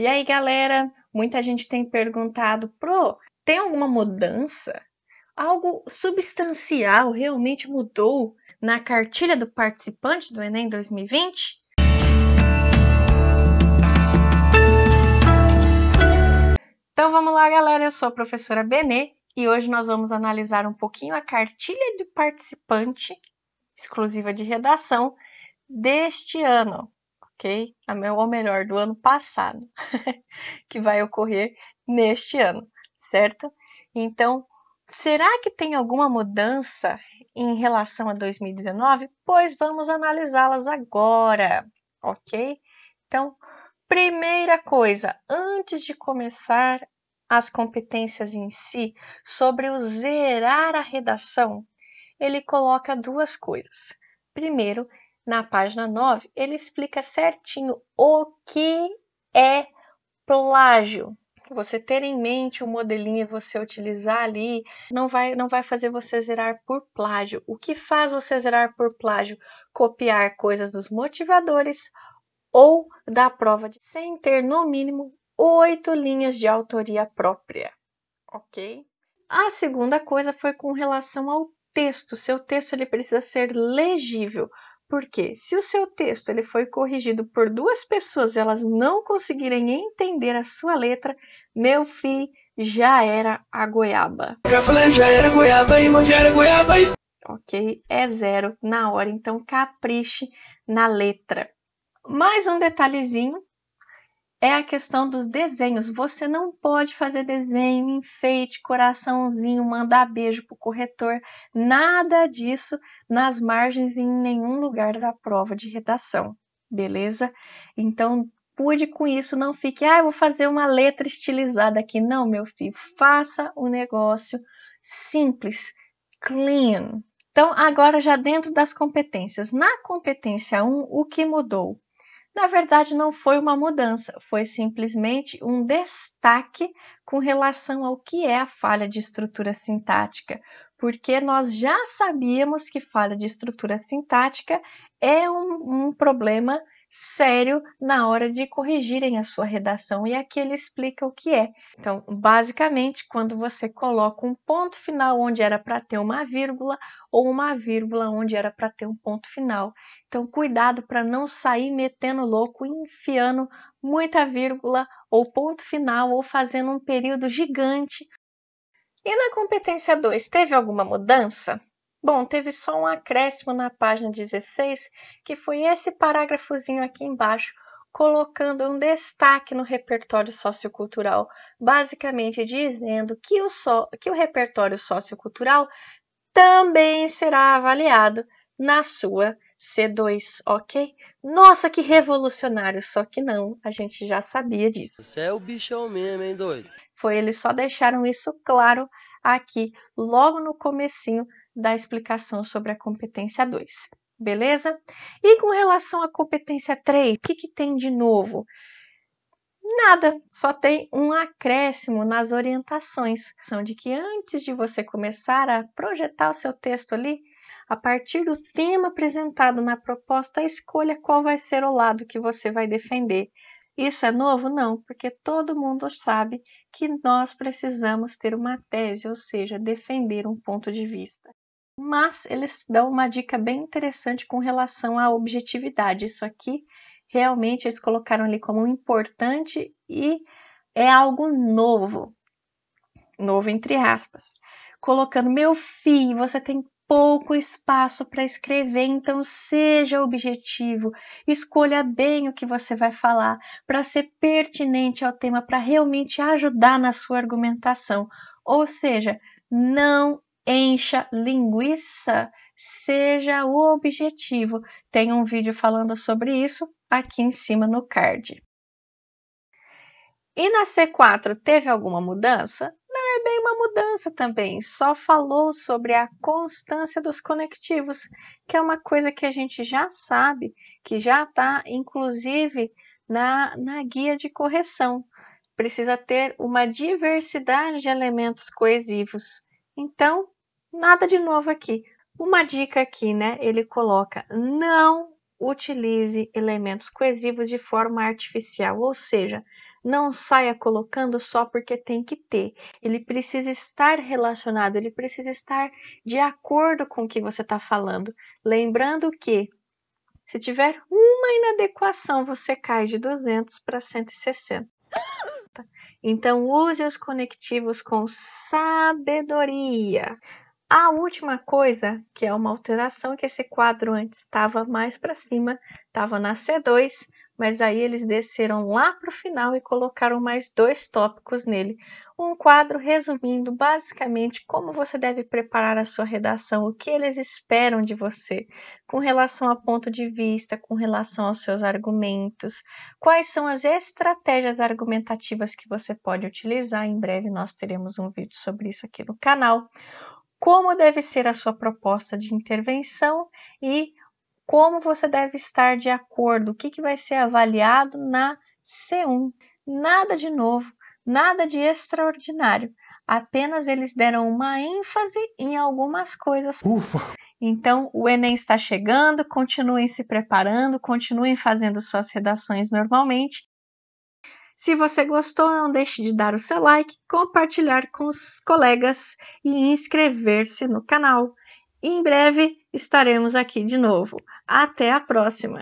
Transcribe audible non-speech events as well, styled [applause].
E aí, galera, muita gente tem perguntado, pro, tem alguma mudança? Algo substancial realmente mudou na cartilha do participante do Enem 2020? Então vamos lá, galera. Eu sou a professora Benê e hoje nós vamos analisar um pouquinho a cartilha do participante exclusiva de redação deste ano ok? Ou melhor, do ano passado, [laughs] que vai ocorrer neste ano, certo? Então, será que tem alguma mudança em relação a 2019? Pois vamos analisá-las agora, ok? Então, primeira coisa, antes de começar as competências em si, sobre o zerar a redação, ele coloca duas coisas. Primeiro, na página 9, ele explica certinho o que é plágio. Você ter em mente o modelinho e você utilizar ali não vai, não vai fazer você zerar por plágio. O que faz você zerar por plágio? Copiar coisas dos motivadores ou da prova de, sem ter no mínimo oito linhas de autoria própria. Ok? A segunda coisa foi com relação ao texto. Seu texto ele precisa ser legível. Porque se o seu texto ele foi corrigido por duas pessoas e elas não conseguirem entender a sua letra, meu fi já era a goiaba. Já falei, já era goiaba irmão, já era goiaba Ok, é zero na hora, então capriche na letra. Mais um detalhezinho é a questão dos desenhos. Você não pode fazer desenho, enfeite, coraçãozinho, mandar beijo para o corretor, nada disso nas margens em nenhum lugar da prova de redação, beleza? Então, pude com isso, não fique, ah, eu vou fazer uma letra estilizada aqui. Não, meu filho, faça o um negócio simples, clean. Então, agora já dentro das competências. Na competência 1, o que mudou? na verdade não foi uma mudança, foi simplesmente um destaque com relação ao que é a falha de estrutura sintática, porque nós já sabíamos que falha de estrutura sintática é um, um problema sério na hora de corrigirem a sua redação e aqui ele explica o que é. Então, basicamente, quando você coloca um ponto final onde era para ter uma vírgula ou uma vírgula onde era para ter um ponto final. Então, cuidado para não sair metendo louco, enfiando muita vírgula ou ponto final ou fazendo um período gigante. E na competência 2, teve alguma mudança? Bom, teve só um acréscimo na página 16, que foi esse parágrafozinho aqui embaixo, colocando um destaque no repertório sociocultural, basicamente dizendo que o, so, que o repertório sociocultural também será avaliado na sua C2, ok? Nossa, que revolucionário, só que não, a gente já sabia disso. Você é o bichão mesmo, hein, doido? Foi, eles só deixaram isso claro aqui, logo no comecinho da explicação sobre a competência 2, beleza? E com relação à competência 3, o que, que tem de novo? Nada, só tem um acréscimo nas orientações. São de que antes de você começar a projetar o seu texto ali, a partir do tema apresentado na proposta, escolha qual vai ser o lado que você vai defender. Isso é novo? Não, porque todo mundo sabe que nós precisamos ter uma tese, ou seja, defender um ponto de vista mas eles dão uma dica bem interessante com relação à objetividade. Isso aqui realmente eles colocaram ali como importante e é algo novo. Novo entre aspas. Colocando, meu filho, você tem pouco espaço para escrever, então seja objetivo, escolha bem o que você vai falar para ser pertinente ao tema, para realmente ajudar na sua argumentação. Ou seja, não encha linguiça seja o objetivo. Tem um vídeo falando sobre isso aqui em cima no card. E na C4 teve alguma mudança? Não é bem uma mudança também, só falou sobre a constância dos conectivos, que é uma coisa que a gente já sabe, que já está inclusive na, na guia de correção. Precisa ter uma diversidade de elementos coesivos. Então, Nada de novo aqui. Uma dica aqui, né? Ele coloca: não utilize elementos coesivos de forma artificial, ou seja, não saia colocando só porque tem que ter. Ele precisa estar relacionado, ele precisa estar de acordo com o que você está falando. Lembrando que se tiver uma inadequação, você cai de 200 para 160. Então, use os conectivos com sabedoria. A última coisa, que é uma alteração, é que esse quadro antes estava mais para cima, estava na C2, mas aí eles desceram lá para o final e colocaram mais dois tópicos nele. Um quadro resumindo basicamente como você deve preparar a sua redação, o que eles esperam de você, com relação a ponto de vista, com relação aos seus argumentos, quais são as estratégias argumentativas que você pode utilizar. Em breve nós teremos um vídeo sobre isso aqui no canal como deve ser a sua proposta de intervenção e como você deve estar de acordo, o que, que vai ser avaliado na C1. Nada de novo, nada de extraordinário, apenas eles deram uma ênfase em algumas coisas. Ufa! Então, o Enem está chegando, continuem se preparando, continuem fazendo suas redações normalmente se você gostou, não deixe de dar o seu like, compartilhar com os colegas e inscrever-se no canal. Em breve estaremos aqui de novo. Até a próxima!